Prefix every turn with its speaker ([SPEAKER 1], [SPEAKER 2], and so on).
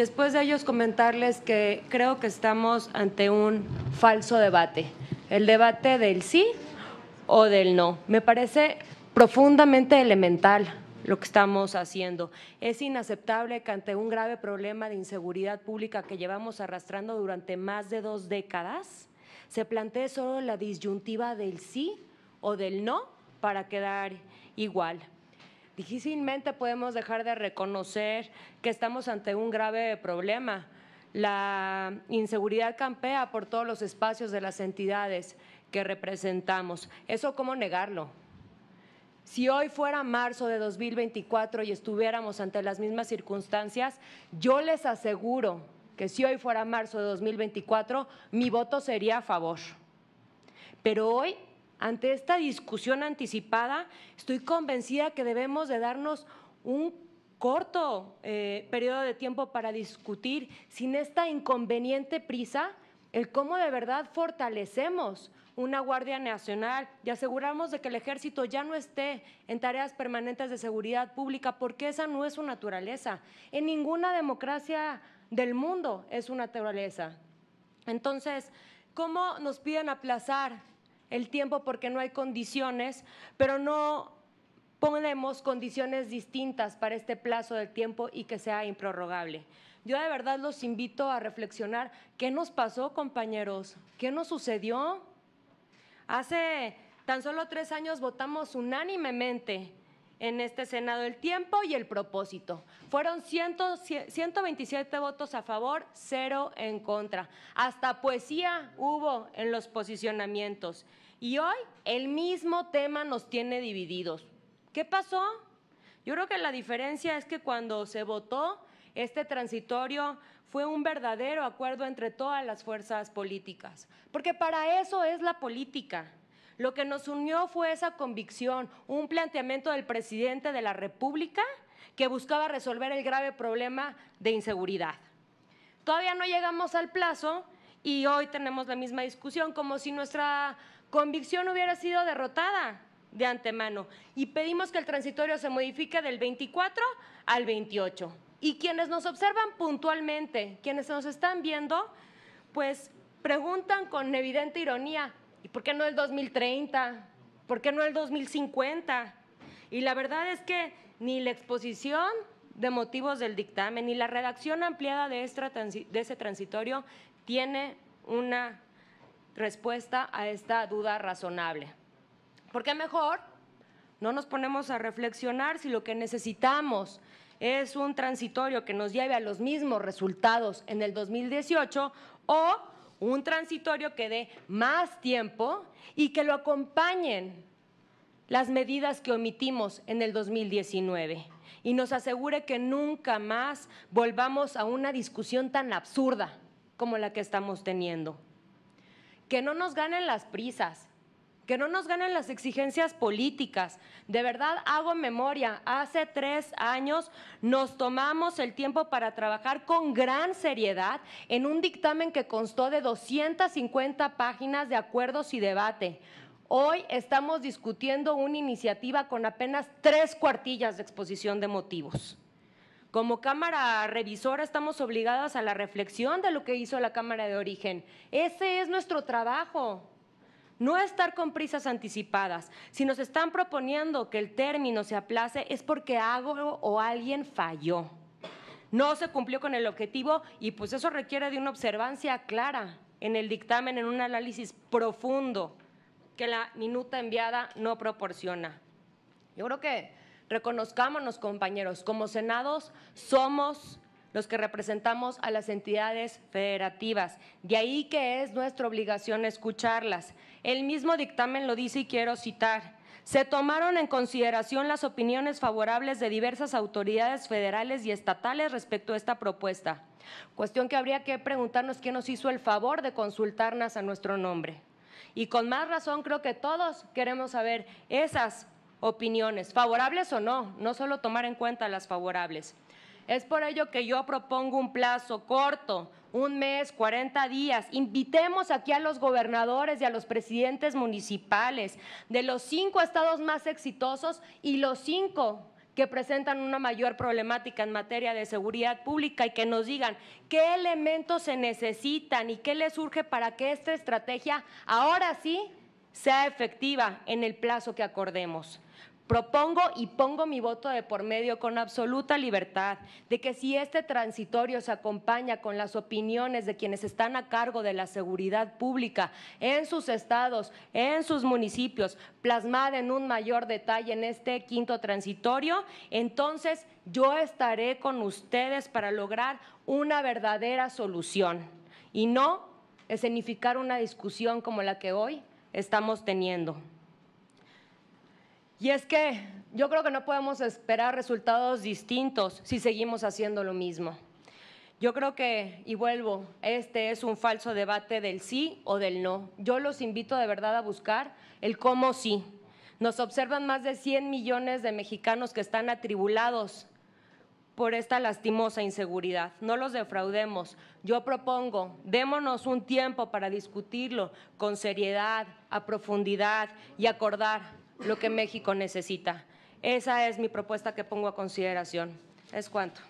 [SPEAKER 1] Después de ellos comentarles que creo que estamos ante un falso debate, el debate del sí o del no. Me parece profundamente elemental lo que estamos haciendo. Es inaceptable que ante un grave problema de inseguridad pública que llevamos arrastrando durante más de dos décadas, se plantee solo la disyuntiva del sí o del no para quedar igual difícilmente podemos dejar de reconocer que estamos ante un grave problema. La inseguridad campea por todos los espacios de las entidades que representamos. Eso, ¿cómo negarlo? Si hoy fuera marzo de 2024 y estuviéramos ante las mismas circunstancias, yo les aseguro que si hoy fuera marzo de 2024, mi voto sería a favor. Pero hoy ante esta discusión anticipada, estoy convencida que debemos de darnos un corto eh, periodo de tiempo para discutir sin esta inconveniente prisa el cómo de verdad fortalecemos una Guardia Nacional y aseguramos de que el ejército ya no esté en tareas permanentes de seguridad pública, porque esa no es su naturaleza. En ninguna democracia del mundo es su naturaleza. Entonces, ¿cómo nos piden aplazar el tiempo porque no hay condiciones, pero no ponemos condiciones distintas para este plazo de tiempo y que sea improrrogable. Yo de verdad los invito a reflexionar qué nos pasó, compañeros, qué nos sucedió. Hace tan solo tres años votamos unánimemente en este Senado el tiempo y el propósito. Fueron 127 votos a favor, cero en contra. Hasta poesía hubo en los posicionamientos. Y hoy el mismo tema nos tiene divididos. ¿Qué pasó? Yo creo que la diferencia es que cuando se votó este transitorio fue un verdadero acuerdo entre todas las fuerzas políticas, porque para eso es la política lo que nos unió fue esa convicción, un planteamiento del presidente de la República que buscaba resolver el grave problema de inseguridad. Todavía no llegamos al plazo y hoy tenemos la misma discusión, como si nuestra convicción hubiera sido derrotada de antemano. Y pedimos que el transitorio se modifique del 24 al 28. Y quienes nos observan puntualmente, quienes nos están viendo, pues preguntan con evidente ironía, ¿Y por qué no el 2030? ¿Por qué no el 2050? Y la verdad es que ni la exposición de motivos del dictamen ni la redacción ampliada de, ese transitorio tiene una respuesta a esta duda razonable. ¿Por qué mejor no nos ponemos a reflexionar si lo que necesitamos es un transitorio que nos lleve a los mismos resultados en el 2018 o un transitorio que dé más tiempo y que lo acompañen las medidas que omitimos en el 2019 y nos asegure que nunca más volvamos a una discusión tan absurda como la que estamos teniendo. Que no nos ganen las prisas, que no nos ganen las exigencias políticas. De verdad hago memoria, hace tres años nos tomamos el tiempo para trabajar con gran seriedad en un dictamen que constó de 250 páginas de acuerdos y debate. Hoy estamos discutiendo una iniciativa con apenas tres cuartillas de exposición de motivos. Como Cámara Revisora estamos obligadas a la reflexión de lo que hizo la Cámara de Origen. Ese es nuestro trabajo no estar con prisas anticipadas. Si nos están proponiendo que el término se aplace es porque algo o alguien falló. No se cumplió con el objetivo y pues eso requiere de una observancia clara en el dictamen, en un análisis profundo que la minuta enviada no proporciona. Yo creo que reconozcámonos, compañeros, como senados somos los que representamos a las entidades federativas. De ahí que es nuestra obligación escucharlas. El mismo dictamen lo dice y quiero citar. Se tomaron en consideración las opiniones favorables de diversas autoridades federales y estatales respecto a esta propuesta. Cuestión que habría que preguntarnos quién nos hizo el favor de consultarnos a nuestro nombre. Y con más razón creo que todos queremos saber esas opiniones, favorables o no, no solo tomar en cuenta las favorables. Es por ello que yo propongo un plazo corto, un mes, 40 días. Invitemos aquí a los gobernadores y a los presidentes municipales de los cinco estados más exitosos y los cinco que presentan una mayor problemática en materia de seguridad pública y que nos digan qué elementos se necesitan y qué les surge para que esta estrategia ahora sí sea efectiva en el plazo que acordemos. Propongo y pongo mi voto de por medio con absoluta libertad de que si este transitorio se acompaña con las opiniones de quienes están a cargo de la seguridad pública en sus estados, en sus municipios, plasmada en un mayor detalle en este quinto transitorio, entonces yo estaré con ustedes para lograr una verdadera solución y no escenificar una discusión como la que hoy estamos teniendo. Y es que yo creo que no podemos esperar resultados distintos si seguimos haciendo lo mismo. Yo creo que, y vuelvo, este es un falso debate del sí o del no. Yo los invito de verdad a buscar el cómo sí. Nos observan más de 100 millones de mexicanos que están atribulados por esta lastimosa inseguridad. No los defraudemos. Yo propongo, démonos un tiempo para discutirlo con seriedad, a profundidad y acordar lo que México necesita. Esa es mi propuesta que pongo a consideración. Es cuanto.